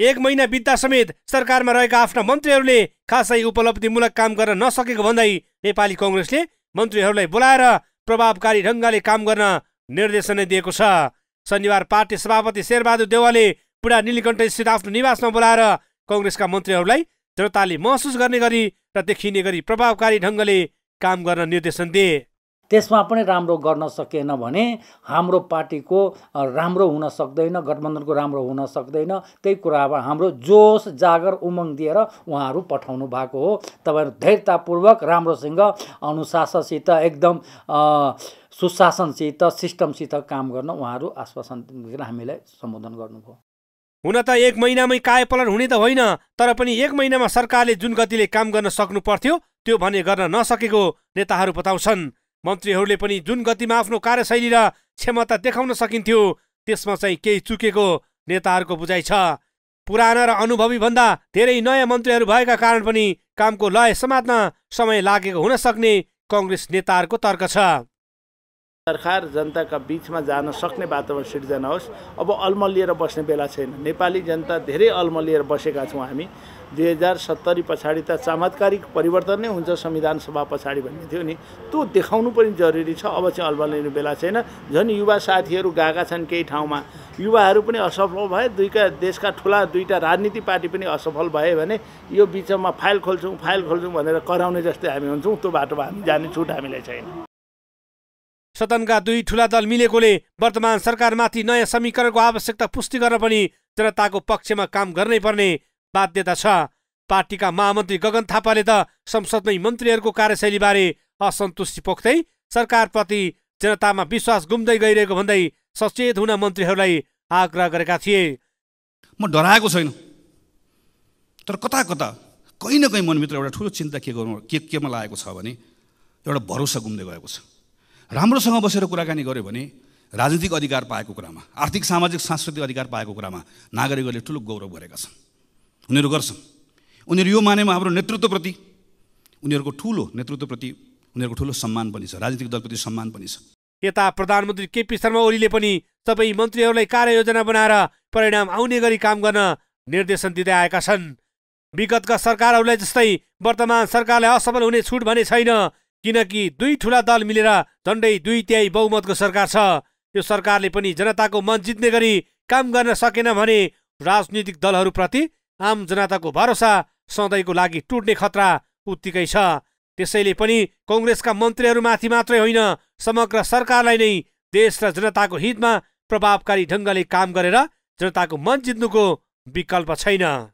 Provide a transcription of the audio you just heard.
एक महिना बित्दा समेत सरकारमा रहेका आफ्ना मन्त्रीहरूले खासै उपलब्धिमूलक काम गर्न नसकेको भन्दै नेपाली कङ्ग्रेसले मन्त्रीहरूलाई बोलाएर प्रभावकारी ढङ्गले काम गर्न निर्देशन नै दिएको छ शनिबार पार्टी सभापति शेरबहादुर देवालले बुढा स्थित आफ्नो निवासमा बोलाएर कङ्ग्रेसका मन्त्रीहरूलाई जनताले महसुस गर्ने गरी र देखिने गरी प्रभावकारी ढङ्गले काम गर्न निर्देशन दिए त्यसमा पनि राम्रो गर्न सकेन भने हाम्रो पार्टीको राम्रो हुन सक्दैन गठबन्धनको राम्रो हुन सक्दैन त्यही कुरा हाम्रो जोस जागर उमङ दिएर उहाँहरू पठाउनु भएको हो तपाईँहरू धैर्यतापूर्वक राम्रोसँग अनुशासनसित एकदम सुशासनसित सिस्टमसित काम गर्न उहाँहरू आश्वासन दिएर हामीलाई सम्बोधन गर्नुभयो हुन त एक महिनामै कायपलन हुने त होइन तर पनि एक महिनामा सरकारले जुन गतिले काम गर्न सक्नु पर्थ्यो त्यो भने गर्न नसकेको नेताहरू बताउँछन् मन्त्रीहरूले पनि जुन गतिमा आफ्नो कार्यशैली र क्षमता देखाउन सकिन्थ्यो त्यसमा चाहिँ केही चुकेको नेताहरूको बुझाइ छ पुराना र अनुभवी भन्दा धेरै नयाँ मन्त्रीहरू भएका कारण पनि कामको लय समात्न समय लागेको हुन सक्ने कङ्ग्रेस नेताहरूको तर्क छ सरकार जनताका बिचमा जान सक्ने वातावरण सिर्जना होस् अब लिएर बस्ने बेला छैन नेपाली जनता धेरै अल्मलिएर बसेका छौँ हामी दुई हजार सत्तरी पछाडि त चमत्कारिक परिवर्तन नै हुन्छ संविधान सभा पछाडि भन्ने थियो नि त्यो देखाउनु पनि जरुरी छ अब चाहिँ अल्मलिने बेला छैन झन् युवा साथीहरू गएका छन् केही ठाउँमा युवाहरू पनि असफल भए दुईका देशका ठुला दुईवटा राजनीति पार्टी पनि असफल भए भने यो बिचमा फाइल खोल्छौँ फाइल खोल्छौँ भनेर कराउने जस्तै हामी हुन्छौँ त्यो बाटोमा हामी जाने छुट हामीलाई छैन सदनका दुई ठुला दल मिलेकोले वर्तमान सरकारमाथि नयाँ समीकरणको आवश्यकता पुष्टि गर्न पनि जनताको पक्षमा काम गर्नै पर्ने बाध्यता छ पार्टीका महामन्त्री गगन थापाले त संसदमै मन्त्रीहरूको कार्यशैलीबारे असन्तुष्टि पोख्दै सरकारप्रति जनतामा विश्वास गुम्दै गइरहेको भन्दै सचेत हुन मन्त्रीहरूलाई आग्रह गरेका थिए म डराएको छैन तर कता कता कहीँ न कहीँ मनभित्र एउटा ठुलो चिन्ता के गर्नु के केमा लागेको छ भने एउटा भरोसा गुम्दै गएको छ राम्रोसँग बसेर कुराकानी गऱ्यो भने राजनीतिक अधिकार पाएको कुरामा आर्थिक सामाजिक सांस्कृतिक अधिकार पाएको कुरामा नागरिकहरूले ठुलो गौरव गरेका छन् उनीहरू गर्छन् उनीहरू यो मानेमा हाम्रो नेतृत्वप्रति उनीहरूको ठुलो नेतृत्वप्रति उनीहरूको ठुलो सम्मान पनि छ राजनीतिक दलप्रति सम्मान पनि छ यता प्रधानमन्त्री केपी शर्मा ओलीले पनि सबै मन्त्रीहरूलाई कार्ययोजना बनाएर परिणाम आउने गरी काम गर्न निर्देशन दिँदै आएका छन् विगतका सरकारहरूलाई जस्तै वर्तमान सरकारलाई असफल हुने छुट भने छैन किनकि दुई ठुला दल मिलेर झन्डै दुई तिहाई बहुमतको सरकार छ यो सरकारले पनि जनताको मन जित्ने गरी काम गर्न सकेन भने राजनीतिक दलहरूप्रति आम जनताको भरोसा सधैँको लागि टुट्ने खतरा उत्तिकै छ त्यसैले पनि कङ्ग्रेसका मन्त्रीहरूमाथि मात्रै होइन समग्र सरकारलाई नै देश र जनताको हितमा प्रभावकारी ढङ्गले काम गरेर जनताको मन जित्नुको विकल्प छैन